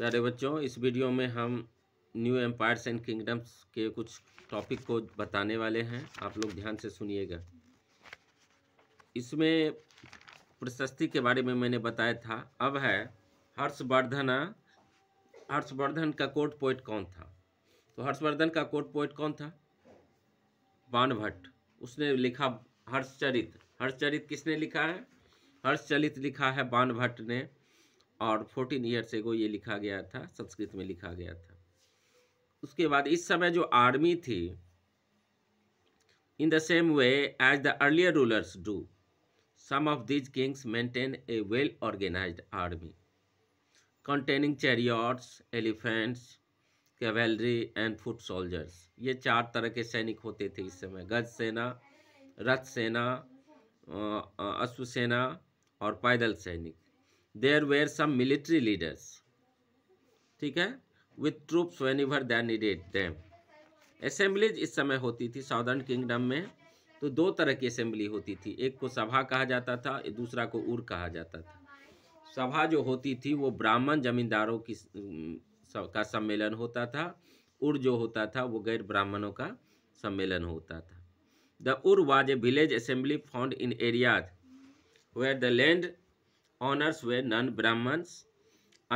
प्यारे बच्चों इस वीडियो में हम न्यू एम्पायर्स एंड किंगडम्स के कुछ टॉपिक को बताने वाले हैं आप लोग ध्यान से सुनिएगा इसमें प्रशस्ति के बारे में मैंने बताया था अब है हर्षवर्धन हर्षवर्धन का कोर्ट पोइट कौन था तो हर्षवर्धन का कोर्ट पोइट कौन था बाणभट्ट उसने लिखा हर्षचरित हर्षचरित किसने लिखा है हर्षचरित लिखा है बाणभट्ट ने और फोर्टीन ईयर्स एगो ये लिखा गया था संस्कृत में लिखा गया था उसके बाद इस समय जो आर्मी थी in the same way as the earlier rulers do some of these kings maintain a well organise army containing chariots elephants cavalry and foot soldiers ये चार तरह के सैनिक होते थे इस समय गज सेना रथ सेना अश्व सेना और पैदल सैनिक there were some military leaders ठीक है with troops whenever then needed them assemblies इस समय होती थी साउदर्न किंगडम में तो दो तरह की असेंबली होती थी एक को सभा कहा जाता था दूसरा को उर कहा जाता था सभा जो होती थी वो ब्राह्मण जमींदारों की का सम्मेलन होता था उर जो होता था वो गैर ब्राह्मणों का सम्मेलन होता था the ur was a village assembly found in areas where the land owners were non Brahmins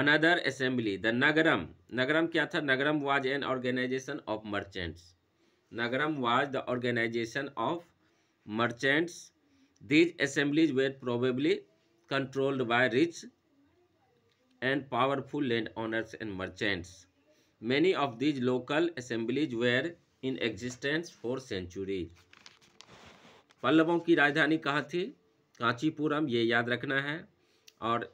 another assembly the nagaram nagaram क्या था nagaram was an organisation of merchants nagaram was the organisation of merchants these assemblies were probably controlled by rich and powerful land owners and merchants many of these local assemblies were in existence for centuries पल्लवों की राजधानी कहाँ थी कांचीपुरम ये याद रखना है और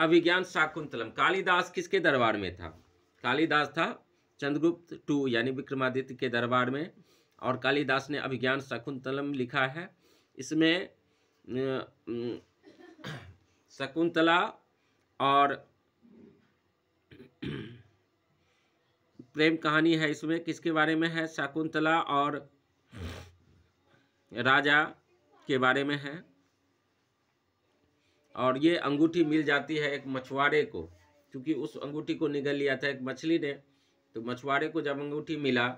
अभिज्ञान शाकुंतलम कालिदास किसके दरबार में था कालिदास था चंद्रगुप्त टू यानी विक्रमादित्य के दरबार में और कालिदास ने अभिज्ञान शकुंतलम लिखा है इसमें शकुंतला और प्रेम कहानी है इसमें किसके बारे में है शकुंतला और राजा के बारे में है और ये अंगूठी मिल जाती है एक मछुआरे को क्योंकि उस अंगूठी को निगल लिया था एक मछली ने तो मछुआरे को जब अंगूठी मिला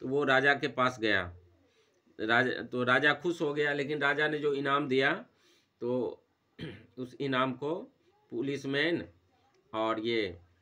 तो वो राजा के पास गया राजा तो राजा खुश हो गया लेकिन राजा ने जो इनाम दिया तो उस इनाम को पुलिस मैन और ये